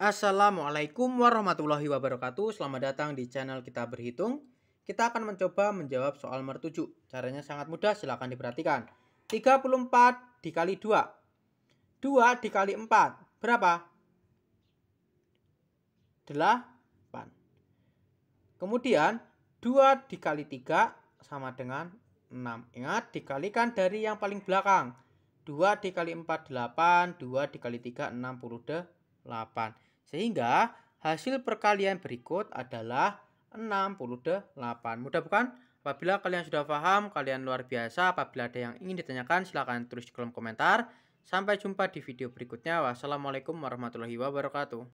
Assalamualaikum warahmatullahi wabarakatuh Selamat datang di channel kita berhitung Kita akan mencoba menjawab soal nomor 7 Caranya sangat mudah silahkan diperhatikan 34 dikali 2 2 dikali 4 Berapa? 8 Kemudian 2 dikali 3 sama dengan 6 Ingat dikalikan dari yang paling belakang 2 dikali 4 8 2 dikali 3 68 sehingga hasil perkalian berikut adalah 68. Mudah bukan? Apabila kalian sudah paham, kalian luar biasa. Apabila ada yang ingin ditanyakan, silahkan tulis di kolom komentar. Sampai jumpa di video berikutnya. Wassalamualaikum warahmatullahi wabarakatuh.